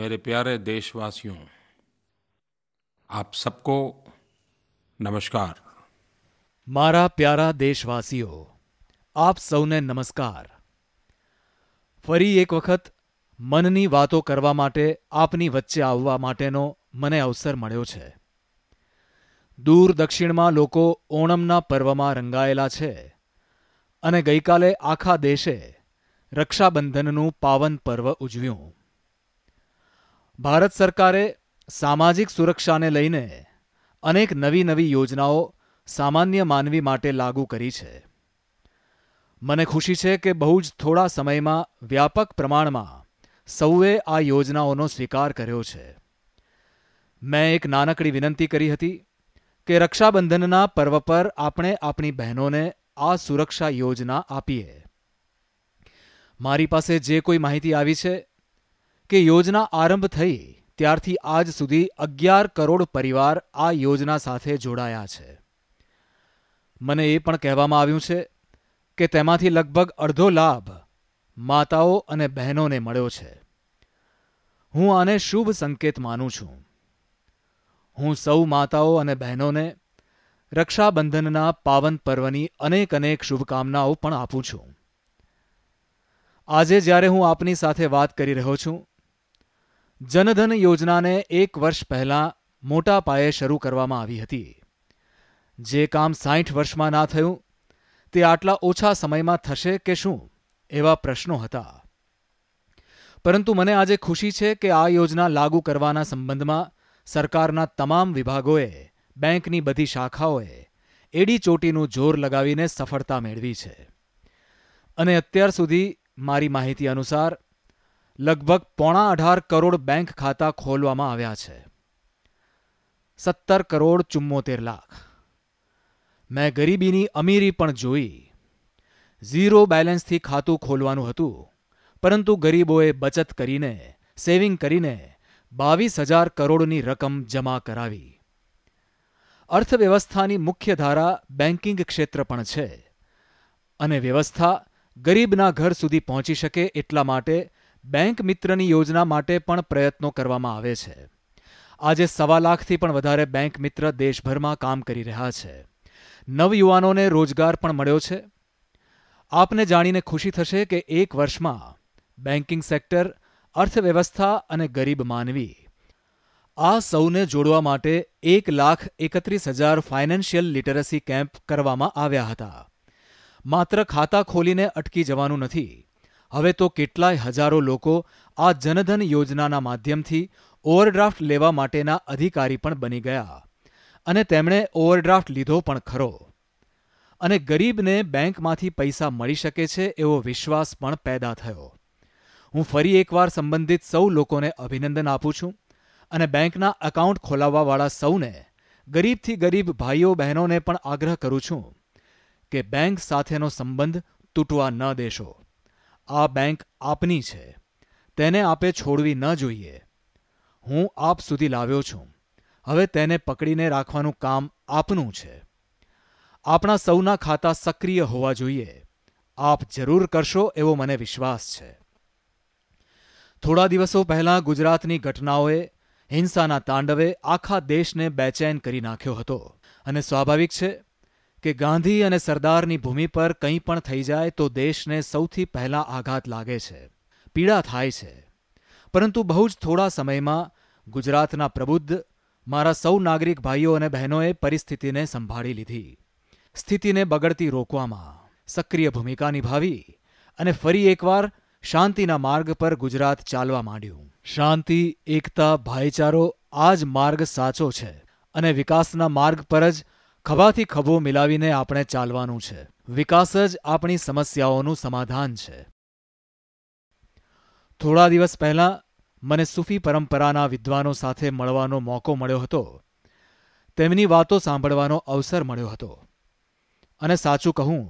मेरे प्यारे देशवासियों आप सबको નમસ્કાર મારા પ્યારા દેશવાસીઓ આપ સૌને નમસ્કાર ફરી એક વખત મનની વાતો કરવા માટે આપની વચ્ચે આવવા માટેનો મને અવસર મળ્યો છે દૂર દક્ષિણમાં લોકો ઓણમના પર્વમાં રંગાયેલા છે અને ગઈકાલે આખા દેશે રક્ષાબંધનનું પાવન પર્વ ઉજવ્યું ભારત સરકારે સામાજિક સુરક્ષાને લઈને અનેક નવી નવી યોજનાઓ સામાન્ય માનવી માટે લાગુ કરી છે મને ખુશી છે કે બહુ જ થોડા સમયમાં વ્યાપક પ્રમાણમાં સૌએ આ યોજનાઓનો સ્વીકાર કર્યો છે મેં એક નાનકડી વિનંતી કરી હતી કે રક્ષાબંધનના પર્વ પર આપણે આપણી બહેનોને આ સુરક્ષા યોજના આપીએ મારી પાસે જે કોઈ માહિતી આવી છે કે યોજના આરંભ થઈ ત્યારથી આજ સુધી અગિયાર કરોડ પરિવાર આ યોજના સાથે જોડાયા છે મને એ પણ કહેવામાં આવ્યું છે કે તેમાંથી લગભગ અડધો લાભ માતાઓ અને બહેનોને મળ્યો છે હું આને શુભ સંકેત માનું છું હું સૌ માતાઓ અને બહેનોને રક્ષાબંધનના પાવન પર્વની અનેક અનેક શુભકામનાઓ પણ આપું છું આજે જ્યારે હું આપની સાથે વાત કરી રહ્યો છું જનધન યોજનાને એક વર્ષ પહેલાં મોટા પાયે શરૂ કરવામાં આવી હતી જે કામ સાઠ વર્ષમાં ના થયું તે આટલા ઓછા સમયમાં થશે કે શું એવા પ્રશ્નો હતા પરંતુ મને આજે ખુશી છે કે આ યોજના લાગુ કરવાના સંબંધમાં સરકારના તમામ વિભાગોએ બેંકની બધી શાખાઓએ એડી ચોટીનું જોર લગાવીને સફળતા મેળવી છે અને અત્યાર સુધી મારી માહિતી અનુસાર લગભગ પોણા અઢાર કરોડ બેંક ખાતા ખોલવામાં આવ્યા છે સત્તર કરોડ ચુમ્મોતેર લાખ મેં ગરીબીની અમીરી પણ જોઈ ઝીરો બેલેન્સથી ખાતું ખોલવાનું હતું પરંતુ ગરીબોએ બચત કરીને સેવિંગ કરીને બાવીસ હજાર કરોડની રકમ જમા કરાવી અર્થવ્યવસ્થાની મુખ્ય ધારા બેન્કિંગ ક્ષેત્ર પણ છે અને વ્યવસ્થા ગરીબના ઘર સુધી પહોંચી શકે એટલા માટે બેંક મિત્રની યોજના માટે પણ પ્રયત્નો કરવામાં આવે છે આજે સવા લાખથી પણ વધારે બેંક મિત્ર દેશભરમાં કામ કરી રહ્યા છે નવયુવાનોને રોજગાર પણ મળ્યો છે આપને જાણીને ખુશી થશે કે એક વર્ષમાં બેન્કિંગ સેક્ટર અર્થવ્યવસ્થા અને ગરીબ માનવી આ સૌને જોડવા માટે એક લાખ એકત્રીસ હજાર ફાઇનાન્શિયલ લિટરસી કેમ્પ કરવામાં આવ્યા હતા માત્ર ખાતા ખોલીને અટકી જવાનું નથી હવે તો કેટલાય હજારો લોકો આ જનધન યોજનાના માધ્યમથી ઓવરડ્રાફ્ટ લેવા માટેના અધિકારી પણ બની ગયા અને તેમણે ઓવરડ્રાફ્ટ લીધો પણ ખરો અને ગરીબને બેંકમાંથી પૈસા મળી શકે છે એવો વિશ્વાસ પણ પેદા થયો હું ફરી એકવાર સંબંધિત સૌ લોકોને અભિનંદન આપું છું અને બેંકના એકાઉન્ટ ખોલાવવાવાળા સૌને ગરીબથી ગરીબ ભાઈઓ બહેનોને પણ આગ્રહ કરું છું કે બેંક સાથેનો સંબંધ તૂટવા ન દેશો આ બેંક આપની છે તેને આપે છોડવી ન જોઈએ હું આપ સુધી લાવ્યો છું હવે તેને પકડીને રાખવાનું કામ આપનું છે આપણા સૌના ખાતા સક્રિય હોવા જોઈએ આપ જરૂર કરશો એવો મને વિશ્વાસ છે થોડા દિવસો પહેલાં ગુજરાતની ઘટનાઓએ હિંસાના તાંડવે આખા દેશને બેચેન કરી નાખ્યો હતો અને સ્વાભાવિક છે કે ગાંધી અને સરદારની ભૂમિ પર કંઈ પણ થઈ જાય તો દેશને સૌથી પહેલા આઘાત લાગે છે પીડા થાય છે પરંતુ બહુ જ થોડા સમયમાં ગુજરાતના પ્રબુદ્ધ મારા સૌ નાગરિક ભાઈઓ અને બહેનોએ પરિસ્થિતિને સંભાળી લીધી સ્થિતિને બગડતી રોકવામાં સક્રિય ભૂમિકા નિભાવી અને ફરી એકવાર શાંતિના માર્ગ પર ગુજરાત ચાલવા માંડ્યું શાંતિ એકતા ભાઈચારો આ જ માર્ગ સાચો છે અને વિકાસના માર્ગ પર જ ખભાથી ખભું મિલાવીને આપણે ચાલવાનું છે વિકાસ જ આપણી સમસ્યાઓનું સમાધાન છે થોડા દિવસ પહેલાં મને સૂફી પરંપરાના વિદ્વાનો સાથે મળવાનો મોકો મળ્યો હતો તેમની વાતો સાંભળવાનો અવસર મળ્યો હતો અને સાચું કહું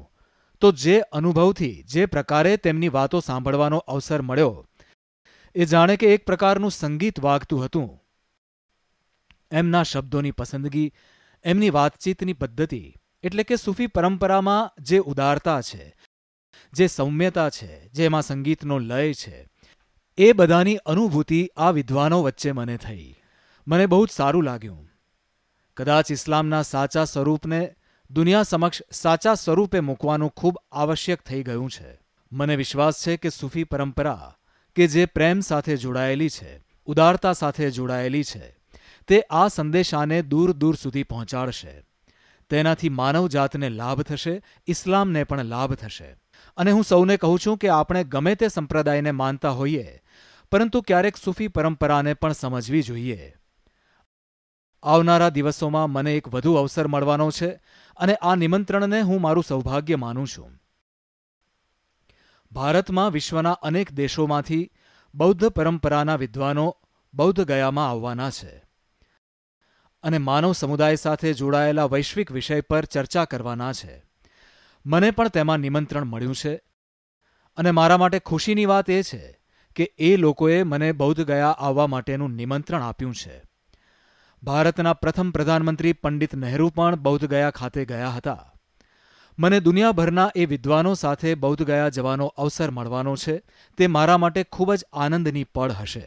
તો જે અનુભવથી જે પ્રકારે તેમની વાતો સાંભળવાનો અવસર મળ્યો એ જાણે કે એક પ્રકારનું સંગીત વાગતું હતું એમના શબ્દોની પસંદગી એમની વાતચીતની પદ્ધતિ એટલે કે સૂફી પરંપરામાં જે ઉદારતા છે જે સૌમ્યતા છે જેમાં સંગીતનો લય છે એ બધાની અનુભૂતિ આ વિદ્વાનો વચ્ચે મને થઈ મને બહુ જ સારું લાગ્યું કદાચ ઇસ્લામના સાચા સ્વરૂપને દુનિયા સમક્ષ સાચા સ્વરૂપે મૂકવાનું ખૂબ આવશ્યક થઈ ગયું છે મને વિશ્વાસ છે કે સૂફી પરંપરા કે જે પ્રેમ સાથે જોડાયેલી છે ઉદારતા સાથે જોડાયેલી છે તે આ સંદેશાને દૂર દૂર સુધી પહોંચાડશે તેનાથી માનવજાતને લાભ થશે ઇસ્લામને પણ લાભ થશે અને હું સૌને કહું છું કે આપણે ગમે તે સંપ્રદાયને માનતા હોઈએ પરંતુ ક્યારેક સૂફી પરંપરાને પણ સમજવી જોઈએ આવનારા દિવસોમાં મને એક વધુ અવસર મળવાનો છે અને આ નિમંત્રણને હું મારું સૌભાગ્ય માનું છું ભારતમાં વિશ્વના અનેક દેશોમાંથી બૌદ્ધ પરંપરાના વિદ્વાનો બૌદ્ધ ગયામાં આવવાના છે અને માનવ સમુદાય સાથે જોડાયેલા વૈશ્વિક વિષય પર ચર્ચા કરવાના છે મને પણ તેમાં નિમંત્રણ મળ્યું છે અને મારા માટે ખુશીની વાત એ છે કે એ લોકોએ મને બૌદ્ધગયા આવવા માટેનું નિમંત્રણ આપ્યું છે ભારતના પ્રથમ પ્રધાનમંત્રી પંડિત નહેરુ પણ બૌદ્ધગયા ખાતે ગયા હતા મને દુનિયાભરના એ વિદ્વાનો સાથે બૌદ્ધ ગયા જવાનો અવસર મળવાનો છે તે મારા માટે ખૂબ જ આનંદની પળ હશે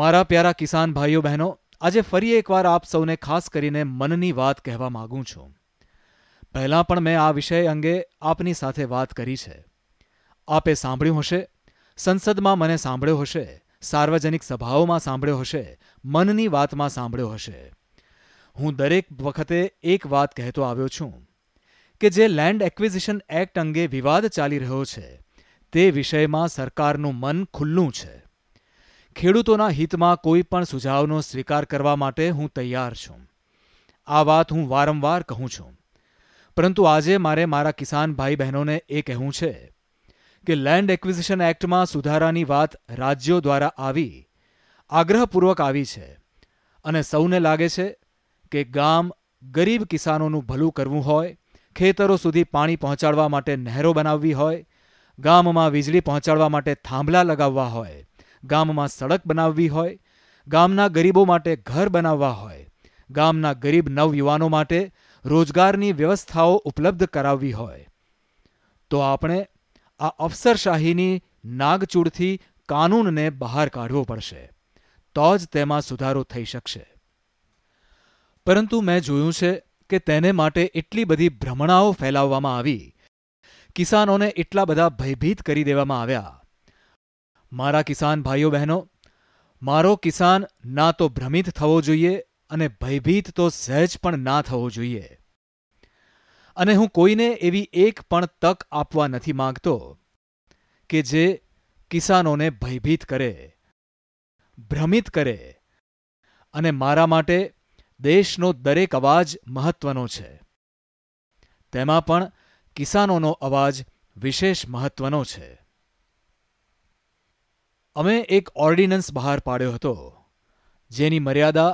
મારા પ્યારા કિસાન ભાઈઓ બહેનો આજે ફરી એકવાર આપ સૌને ખાસ કરીને મનની વાત કહેવા માંગુ છું પહેલાં પણ મેં આ વિષય અંગે આપની સાથે વાત કરી છે આપે સાંભળ્યું હશે સંસદમાં મને સાંભળ્યો હશે સાર્વજનિક સભાઓમાં સાંભળ્યો હશે મનની વાતમાં સાંભળ્યો હશે હું દરેક વખતે એક વાત કહેતો આવ્યો છું કે જે લેન્ડ એક્વિઝિશન એક્ટ અંગે વિવાદ ચાલી રહ્યો છે તે વિષયમાં સરકારનું મન ખુલ્લું છે ખેડૂતોના હિતમાં કોઈ પણ સુઝાવનો સ્વીકાર કરવા માટે હું તૈયાર છું આ વાત હું વારંવાર કહું છું પરંતુ આજે મારે મારા કિસાન ભાઈ બહેનોને એ કહેવું છે કે લેન્ડ એક્વિઝિશન એક્ટમાં સુધારાની વાત રાજ્યો દ્વારા આવી આગ્રહપૂર્વક આવી છે અને સૌને લાગે છે કે ગામ ગરીબ કિસાનોનું ભલું કરવું હોય ખેતરો સુધી પાણી પહોંચાડવા માટે નહેરો બનાવવી હોય ગામમાં વીજળી પહોંચાડવા માટે થાંભલા લગાવવા હોય ગામમાં સડક બનાવવી હોય ગામના ગરીબો માટે ઘર બનાવવા હોય ગામના ગરીબ નવયુવાનો માટે રોજગારની વ્યવસ્થાઓ ઉપલબ્ધ કરાવવી હોય તો આપણે આ અફસરશાહીની નાગચૂડથી કાનૂનને બહાર કાઢવો પડશે તો જ તેમાં સુધારો થઈ શકશે પરંતુ મેં જોયું છે કે તેને માટે એટલી બધી ભ્રમણાઓ ફેલાવવામાં આવી કિસાનોને એટલા બધા ભયભીત કરી દેવામાં આવ્યા મારા કિસાન ભાઈઓ બહેનો મારો કિસાન ના તો ભ્રમિત થવો જોઈએ અને ભયભીત તો સહેજ પણ ના થવો જોઈએ અને હું કોઈને એવી એક પણ તક આપવા નથી માગતો કે જે કિસાનોને ભયભીત કરે ભ્રમિત કરે અને મારા માટે દેશનો દરેક અવાજ મહત્વનો છે તેમાં પણ કિસાનોનો અવાજ વિશેષ મહત્વનો છે અમે એક ઓર્ડિનન્સ બહાર પાડ્યો હતો જેની મર્યાદા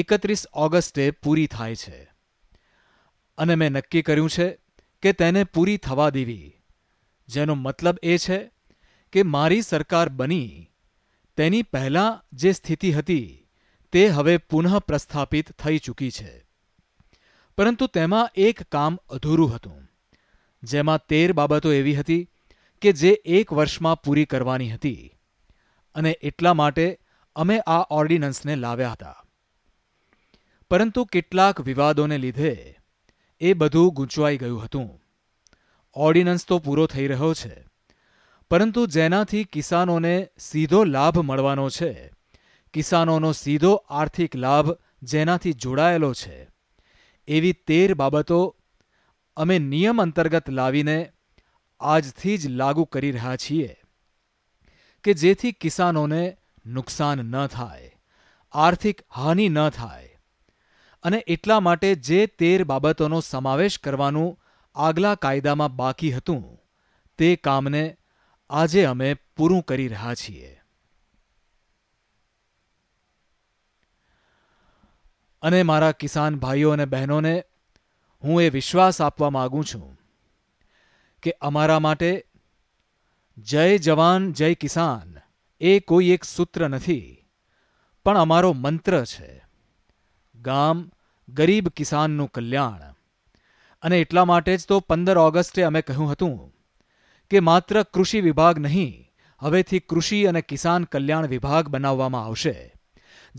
એકત્રીસ ઓગસ્ટે પૂરી થાય છે અને મેં નક્કી કર્યું છે કે તેને પૂરી થવા દેવી જેનો મતલબ એ છે કે મારી સરકાર બની તેની પહેલાં જે સ્થિતિ હતી તે હવે પુનઃ પ્રસ્થાપિત થઈ ચૂકી છે પરંતુ તેમાં એક કામ અધૂરું હતું જેમાં તેર બાબતો એવી હતી કે જે એક વર્ષમાં પૂરી કરવાની હતી અને એટલા માટે અમે આ ઓર્ડિનન્સને લાવ્યા હતા પરંતુ કેટલાક વિવાદોને લીધે એ બધું ગૂંચવાઈ ગયું હતું ઓર્ડિનન્સ તો પૂરો થઈ રહ્યો છે પરંતુ જેનાથી કિસાનોને સીધો લાભ મળવાનો છે કિસાનોનો સીધો આર્થિક લાભ જેનાથી જોડાયેલો છે એવી તેર બાબતો અમે નિયમ અંતર્ગત લાવીને આજથી જ લાગુ કરી રહ્યા છીએ કે જેથી કિસાનોને નુકસાન ન થાય આર્થિક હાનિ ન થાય અને એટલા માટે જે તેર બાબતોનો સમાવેશ કરવાનું આગલા કાયદામાં બાકી હતું તે કામને આજે અમે પૂરું કરી રહ્યા છીએ અને મારા કિસાન ભાઈઓ અને બહેનોને હું એ વિશ્વાસ આપવા માગું છું કે અમારા માટે જય જવાન જય કિસાન એ કોઈ એક સૂત્ર નથી પણ અમારો મંત્ર છે ગામ ગરીબ કિસાનનું કલ્યાણ અને એટલા માટે જ તો પંદર ઓગસ્ટે અમે કહ્યું હતું કે માત્ર કૃષિ વિભાગ નહીં હવેથી કૃષિ અને કિસાન કલ્યાણ વિભાગ બનાવવામાં આવશે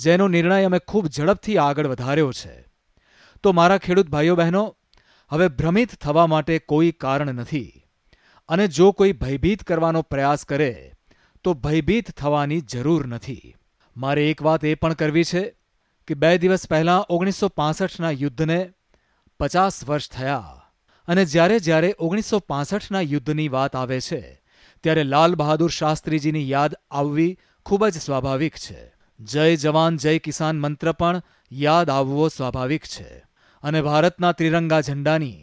જેનો નિર્ણય અમે ખૂબ ઝડપથી આગળ વધાર્યો છે તો મારા ખેડૂત ભાઈઓ બહેનો હવે ભ્રમિત થવા માટે કોઈ કારણ નથી અને જો કોઈ ભયભીત કરવાનો પ્રયાસ કરે તો ભયભીત થવાની જરૂર નથી મારે એક વાત એ પણ કરવી છે કે બે દિવસ પહેલાં ઓગણીસો પાસઠના યુદ્ધને પચાસ વર્ષ થયા અને જ્યારે જ્યારે ઓગણીસો પાસઠના યુદ્ધની વાત આવે છે ત્યારે લાલ બહાદુર શાસ્ત્રીજીની યાદ આવવી ખૂબ જ સ્વાભાવિક છે જય જવાન જય કિસાન મંત્ર પણ યાદ આવવો સ્વાભાવિક છે અને ભારતના ત્રિરંગા ઝંડાની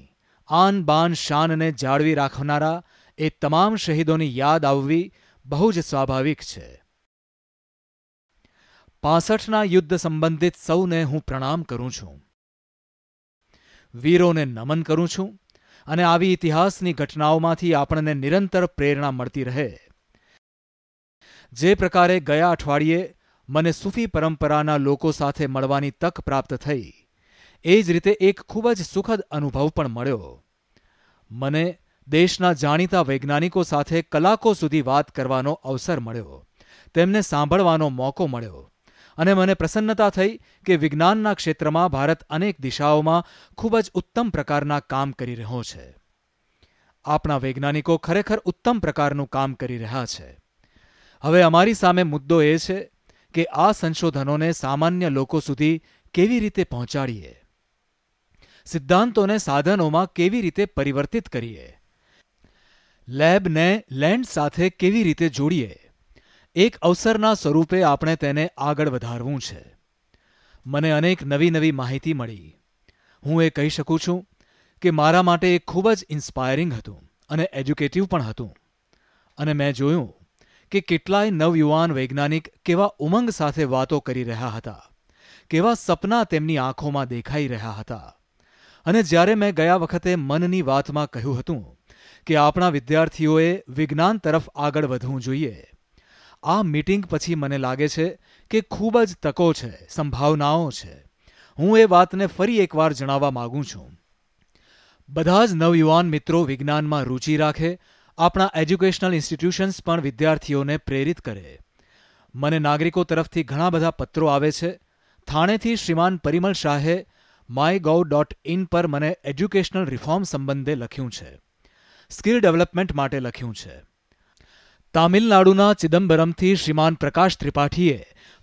આન બાન શાનને જાળવી રાખનારા એ તમામ શહીદોની યાદ આવવી બહુ જ સ્વાભાવિક છે પાસઠના યુદ્ધ સંબંધિત સૌને હું પ્રણામ કરું છું વીરોને નમન કરું છું અને આવી ઇતિહાસની ઘટનાઓમાંથી આપણને નિરંતર પ્રેરણા મળતી રહે જે પ્રકારે ગયા અઠવાડિયે મને સૂફી પરંપરાના લોકો સાથે મળવાની તક પ્રાપ્ત થઈ એ જ રીતે એક ખૂબ જ સુખદ અનુભવ પણ મળ્યો મને દેશના જાણીતા વૈજ્ઞાનિકો સાથે કલાકો સુધી વાત કરવાનો અવસર મળ્યો તેમને સાંભળવાનો મોકો મળ્યો અને મને પ્રસન્નતા થઈ કે વિજ્ઞાનના ક્ષેત્રમાં ભારત અનેક દિશાઓમાં ખૂબ જ ઉત્તમ પ્રકારના કામ કરી રહ્યો છે આપણા વૈજ્ઞાનિકો ખરેખર ઉત્તમ પ્રકારનું કામ કરી રહ્યા છે હવે અમારી સામે મુદ્દો એ છે કે આ સંશોધનોને સામાન્ય લોકો સુધી કેવી રીતે પહોંચાડીએ સિદ્ધાંતોને સાધનોમાં કેવી રીતે પરિવર્તિત કરીએ લેબને લેન્ડ સાથે કેવી રીતે જોડીએ એક અવસરના સ્વરૂપે આપણે તેને આગળ વધારવું છે મને અનેક નવી નવી માહિતી મળી હું એ કહી શકું છું કે મારા માટે એ ખૂબ જ ઇન્સ્પાયરિંગ હતું અને એજ્યુકેટિવ પણ હતું અને મેં જોયું કે કેટલાય નવયુવાન વૈજ્ઞાનિક કેવા ઉમંગ સાથે વાતો કરી રહ્યા હતા કેવા સપના તેમની આંખોમાં દેખાઈ રહ્યા હતા અને જ્યારે મેં ગયા વખતે મનની વાતમાં કહ્યું હતું કે આપણા વિદ્યાર્થીઓએ વિજ્ઞાન તરફ આગળ વધવું જોઈએ આ મીટિંગ પછી મને લાગે છે કે ખૂબ જ તકો છે સંભાવનાઓ છે હું એ વાતને ફરી એકવાર જણાવવા માગું છું બધા જ નવયુવાન મિત્રો વિજ્ઞાનમાં રુચિ રાખે આપણા એજ્યુકેશનલ ઇન્સ્ટિટ્યુશન્સ પણ વિદ્યાર્થીઓને પ્રેરિત કરે મને નાગરિકો તરફથી ઘણા બધા પત્રો આવે છે થાણેથી શ્રીમાન પરિમલ શાહે માય ગવ ડોટ ઇન પર મને એજ્યુકેશનલ રિફોર્મ સંબંધે લખ્યું છે સ્કિલ ડેવલપમેન્ટ માટે લખ્યું છે તામિલનાડુના ચિદમ્બરમથી શ્રીમાન પ્રકાશ ત્રિપાઠીએ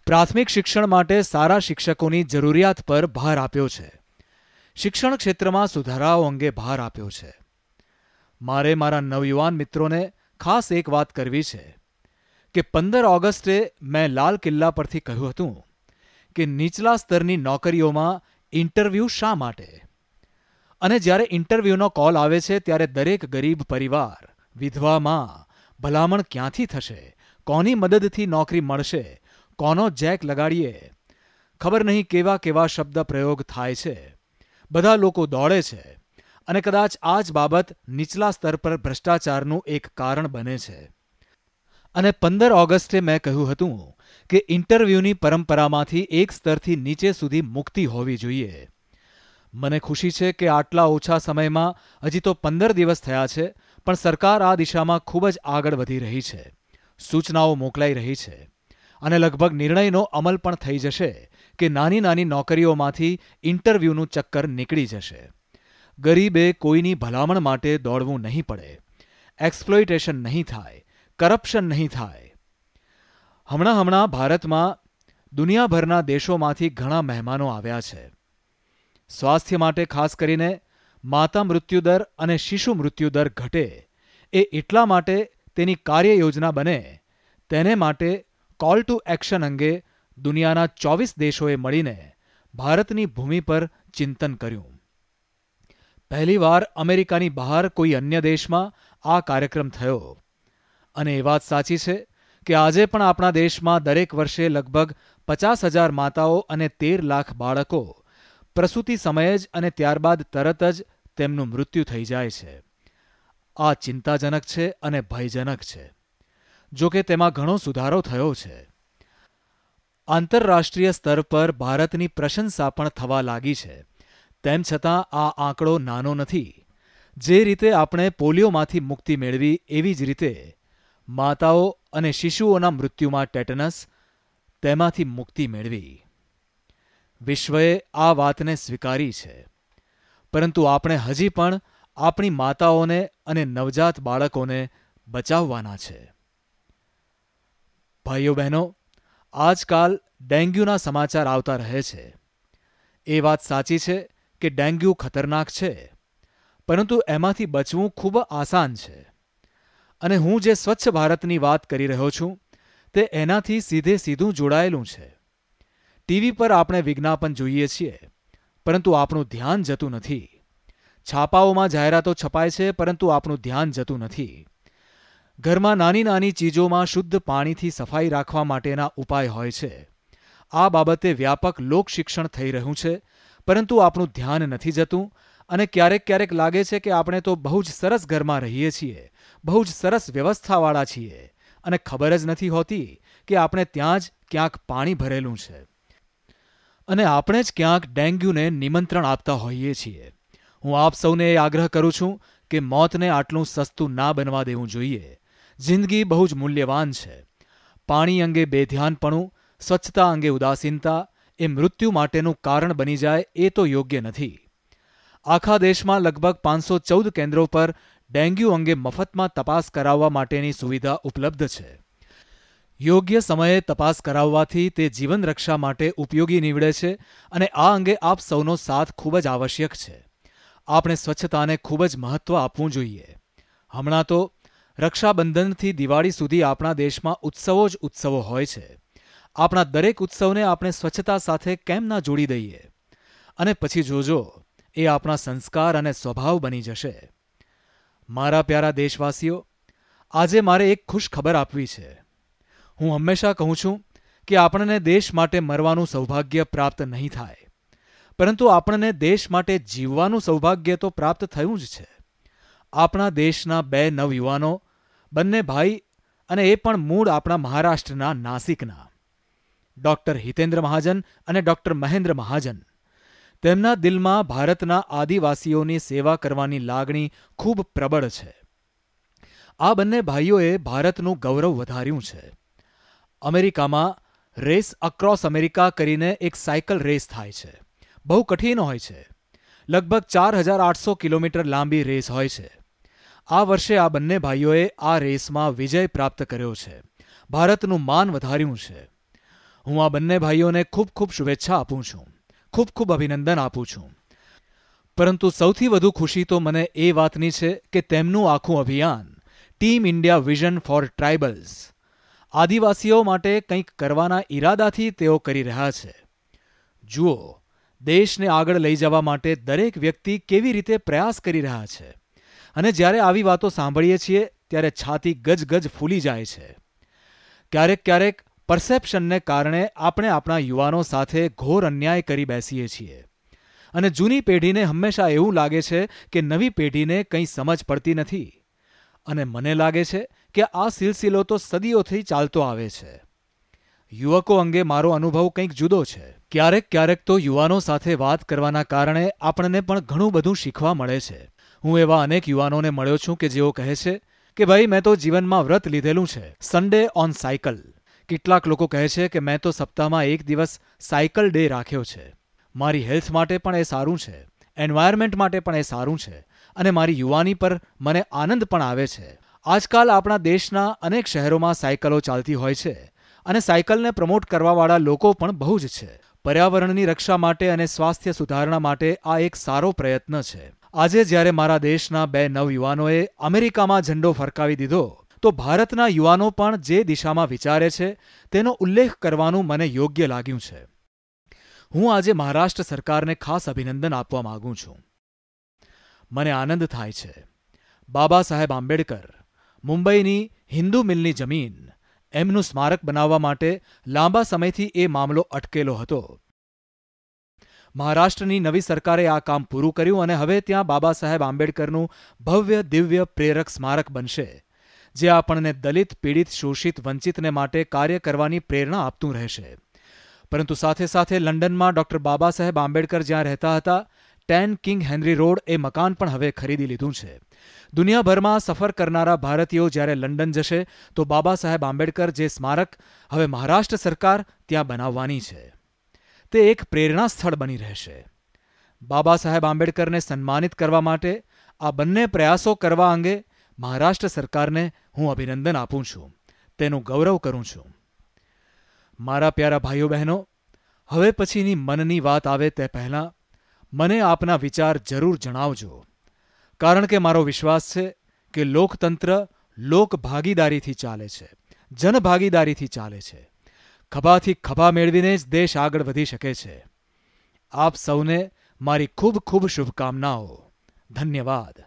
પ્રાથમિક શિક્ષણ માટે સારા શિક્ષકોની જરૂરિયાત પર ભાર આપ્યો છે શિક્ષણ ક્ષેત્રમાં સુધારાઓ અંગે ભાર આપ્યો છે મારે મારા નવયુવાન મિત્રોને ખાસ એક વાત કરવી છે કે પંદર ઓગસ્ટે મેં લાલ કિલ્લા પરથી કહ્યું હતું કે નીચલા સ્તરની નોકરીઓમાં ઇન્ટરવ્યૂ શા માટે અને જ્યારે ઇન્ટરવ્યૂનો કોલ આવે છે ત્યારે દરેક ગરીબ પરિવાર વિધવામાં ભલામણ ક્યાંથી થશે કોની મદદથી નોકરી મળશે કોનો જેક લગાડીએ ખબર નહીં કેવા કેવા શબ્દ પ્રયોગ થાય છે બધા લોકો દોડે છે અને કદાચ આ જ બાબત નીચલા સ્તર પર ભ્રષ્ટાચારનું એક કારણ બને છે અને પંદર ઓગસ્ટે મેં કહ્યું હતું કે ઇન્ટરવ્યૂની પરંપરામાંથી એક સ્તરથી નીચે સુધી મુક્તિ હોવી જોઈએ મને ખુશી છે કે આટલા ઓછા સમયમાં હજી તો પંદર દિવસ થયા છે પણ સરકાર આ દિશામાં ખૂબ જ આગળ વધી રહી છે સૂચનાઓ મોકલાઈ રહી છે અને લગભગ નિર્ણયનો અમલ પણ થઈ જશે કે નાની નાની નોકરીઓમાંથી ઇન્ટરવ્યૂનું ચક્કર નીકળી જશે ગરીબે કોઈની ભલામણ માટે દોડવું નહીં પડે એક્સપ્લોઇટેશન નહીં થાય કરપ્શન નહીં થાય હમણાં હમણાં ભારતમાં દુનિયાભરના દેશોમાંથી ઘણા મહેમાનો આવ્યા છે સ્વાસ્થ્ય માટે ખાસ કરીને માતા મૃત્યુદર અને શિશુ મૃત્યુદર ઘટે એ એટલા માટે તેની કાર્યયોજના બને તેને માટે કોલ ટુ એક્શન અંગે દુનિયાના ચોવીસ દેશોએ મળીને ભારતની ભૂમિ પર ચિંતન કર્યું પહેલીવાર અમેરિકાની બહાર કોઈ અન્ય દેશમાં આ કાર્યક્રમ થયો અને એ વાત સાચી છે કે આજે પણ આપણા દેશમાં દરેક વર્ષે લગભગ પચાસ હજાર માતાઓ અને તેર લાખ બાળકો પ્રસૂતિ સમયે જ અને ત્યારબાદ તરત જ તેમનું મૃત્યુ થઈ જાય છે આ ચિંતાજનક છે અને ભયજનક છે જોકે તેમાં ઘણો સુધારો થયો છે આંતરરાષ્ટ્રીય સ્તર પર ભારતની પ્રશંસા પણ થવા લાગી છે તેમ છતાં આ આંકડો નાનો નથી જે રીતે આપણે પોલિયોમાંથી મુક્તિ મેળવી એવી જ રીતે માતાઓ અને શિશુઓના મૃત્યુમાં ટેટનસ તેમાંથી મુક્તિ મેળવી વિશ્વએ આ વાતને સ્વીકારી છે પરંતુ આપણે હજી પણ આપણી માતાઓને અને નવજાત બાળકોને બચાવવાના છે ભાઈઓ બહેનો આજકાલ ડેન્ગ્યુના સમાચાર આવતા રહે છે એ વાત સાચી છે કે ડેન્ગ્યુ ખતરનાક છે પરંતુ એમાંથી બચવું ખૂબ આસાન છે અને હું જે સ્વચ્છ ભારતની વાત કરી રહ્યો છું તે એનાથી સીધે સીધું જોડાયેલું છે ટીવી પર આપણે વિજ્ઞાપન જોઈએ છીએ પરંતુ આપણું ધ્યાન જતું નથી છાપાઓમાં જાહેરાતો છપાય છે પરંતુ આપણું ધ્યાન જતું નથી ઘરમાં નાની નાની ચીજોમાં શુદ્ધ પાણીથી સફાઈ રાખવા માટેના ઉપાય હોય છે આ બાબતે વ્યાપક લોકશિક્ષણ થઈ રહ્યું છે પરંતુ આપણું ધ્યાન નથી જતું અને ક્યારેક ક્યારેક લાગે છે કે આપણે તો બહુ જ સરસ ઘરમાં રહીએ છીએ બહુ જ સરસ વ્યવસ્થાવાળા છીએ અને ખબર જ નથી હોતી કે આપણે ત્યાં જ ક્યાંક પાણી ભરેલું છે અને આપણે જ ક્યાંક ડેન્ગ્યુને નિમંત્રણ આપતા હોઈએ છીએ હું આપ સૌને આગ્રહ કરું છું કે મોતને આટલું સસ્તું ના બનવા દેવું જોઈએ જિંદગી બહુ જ મૂલ્યવાન છે પાણી અંગે બેધ્યાનપણું સ્વચ્છતા અંગે ઉદાસીનતા એ મૃત્યુ માટેનું કારણ બની જાય એ તો યોગ્ય નથી આખા દેશમાં લગભગ પાંચસો ચૌદ કેન્દ્રો પર ડેન્ગ્યુ અંગે મફતમાં તપાસ કરાવવા માટેની સુવિધા ઉપલબ્ધ છે યોગ્ય સમયે તપાસ કરાવવાથી તે જીવન રક્ષા માટે ઉપયોગી નીવડે છે અને આ અંગે આપ સૌનો સાથ ખૂબ જ આવશ્યક છે આપણે સ્વચ્છતાને ખૂબ જ મહત્ત્વ આપવું જોઈએ હમણાં તો રક્ષાબંધનથી દિવાળી સુધી આપણા દેશમાં ઉત્સવો જ ઉત્સવો હોય છે આપણા દરેક ઉત્સવને આપણે સ્વચ્છતા સાથે કેમ ના જોડી દઈએ અને પછી જોજો એ આપણા સંસ્કાર અને સ્વભાવ બની જશે મારા પ્યારા દેશવાસીઓ આજે મારે એક ખુશ ખબર આપવી છે હું હંમેશા કહું છું કે આપણને દેશ માટે મરવાનું સૌભાગ્ય પ્રાપ્ત નહીં થાય પરંતુ આપણને દેશ માટે જીવવાનું સૌભાગ્ય તો પ્રાપ્ત થયું જ છે આપણા દેશના બે નવયુવાનો બંને ભાઈ અને એ પણ મૂળ આપણા મહારાષ્ટ્રના નાસિકના ડૉક્ટર હિતેન્દ્ર મહાજન અને ડૉક્ટર મહેન્દ્ર મહાજન તેમના દિલમાં ભારતના આદિવાસીઓની સેવા કરવાની લાગણી ખૂબ પ્રબળ છે આ બંને ભાઈઓએ ભારતનું ગૌરવ વધાર્યું છે અમેરિકામાં રેસ અક્રોસ અમેરિકા કરીને એક સાયકલ રેસ થાય છે બહુ કઠિન હોય છે લગભગ ચાર હજાર આઠસો કિલોમીટર લાંબી રેસ હોય છે આ વર્ષે આ બંને ભાઈઓએ આ રેસમાં વિજય પ્રાપ્ત કર્યો છે ભારતનું માન વધાર્યું છે હું આ બંને ભાઈઓને ખૂબ ખૂબ શુભેચ્છા આપું છું ખૂબ ખૂબ અભિનંદન આપું છું પરંતુ સૌથી વધુ ખુશી તો મને એ વાતની છે કે તેમનું આખું અભિયાન team India vision for tribals આદિવાસીઓ માટે કંઈક કરવાના ઈરાદાથી તેઓ કરી રહ્યા છે જુઓ દેશને આગળ લઈ જવા માટે દરેક વ્યક્તિ કેવી રીતે પ્રયાસ કરી રહ્યા છે અને જ્યારે આવી વાતો સાંભળીએ છીએ ત્યારે છાતી ગજગજ ફૂલી જાય છે ક્યારેક ક્યારેક પરસેપ્શનને કારણે આપણે આપણા યુવાનો સાથે ઘોર અન્યાય કરી બેસીએ છીએ અને જૂની પેઢીને હંમેશા એવું લાગે છે કે નવી પેઢીને કંઈ સમજ પડતી નથી અને મને લાગે છે કે આ સિલસિલો તો સદીઓથી ચાલતો આવે છે યુવકો અંગે મારો અનુભવ કંઈક જુદો છે ક્યારેક ક્યારેક તો યુવાનો સાથે વાત કરવાના કારણે આપણને પણ ઘણું બધું શીખવા મળે છે હું એવા અનેક યુવાનોને મળ્યો છું કે જેઓ કહે છે કે ભાઈ મેં તો જીવનમાં વ્રત લીધેલું છે સન્ડે ઓન સાયકલ કેટલાક લોકો કહે છે કે મેં તો સપ્તાહમાં એક દિવસ સાયકલ ડે રાખ્યો છે મારી હેલ્થ માટે પણ એ સારું છે એન્વાયરમેન્ટ માટે પણ એ સારું છે અને મારી યુવાની પર મને આનંદ પણ આવે છે આજકાલ આપણા દેશના અનેક શહેરોમાં સાયકલો ચાલતી હોય છે અને સાયકલને પ્રમોટ કરવાવાળા લોકો પણ બહુ જ છે પર્યાવરણની રક્ષા માટે અને સ્વાસ્થ્ય સુધારણા માટે આ એક સારો પ્રયત્ન છે આજે જ્યારે મારા દેશના બે નવયુવાનોએ અમેરિકામાં ઝંડો ફરકાવી દીધો તો ભારતના યુવાનો પણ જે દિશામાં વિચારે છે તેનો ઉલ્લેખ કરવાનું મને યોગ્ય લાગ્યું છે હું આજે મહારાષ્ટ્ર સરકારને ખાસ અભિનંદન આપવા માગું છું મને આનંદ થાય છે બાબા સાહેબ આંબેડકર મુંબઈની હિન્દુ મિલની જમીન એમનું સ્મારક બનાવવા માટે લાંબા સમયથી એ મામલો અટકેલો હતો મહારાષ્ટ્રની નવી સરકારે આ કામ પૂરું કર્યું અને હવે ત્યાં બાબા સાહેબ આંબેડકરનું ભવ્ય દિવ્ય પ્રેરક સ્મારક બનશે જે આપણને દલિત પીડિત શોષિત વંચિતને માટે કાર્ય કરવાની પ્રેરણા આપતું રહેશે પરંતુ સાથે સાથે લંડનમાં ડૉક્ટર બાબા સાહેબ આંબેડકર જ્યાં રહેતા હતા ટેન કિંગ હેનરી રોડ એ મકાન પણ હવે ખરીદી લીધું છે દુનિયાભરમાં સફર કરનારા ભારતીયો જ્યારે લંડન જશે તો બાબા સાહેબ આંબેડકર જે સ્મારક હવે મહારાષ્ટ્ર સરકાર ત્યાં બનાવવાની છે તે એક પ્રેરણા સ્થળ બની રહેશે બાબા સાહેબ આંબેડકરને સન્માનિત કરવા માટે આ બંને પ્રયાસો કરવા અંગે મહારાષ્ટ્ર સરકારને હું અભિનંદન આપું છું તેનું ગૌરવ કરું છું મારા પ્યારા ભાઈઓ બહેનો હવે પછીની મનની વાત આવે તે પહેલાં મને આપના વિચાર જરૂર જણાવજો કારણ કે મારો વિશ્વાસ છે કે લોકતંત્ર લોક ભાગીદારીથી ચાલે છે જનભાગીદારીથી ચાલે છે ખભાથી ખભા મેળવીને જ દેશ આગળ વધી શકે છે આપ સૌને મારી ખૂબ ખૂબ શુભકામનાઓ ધન્યવાદ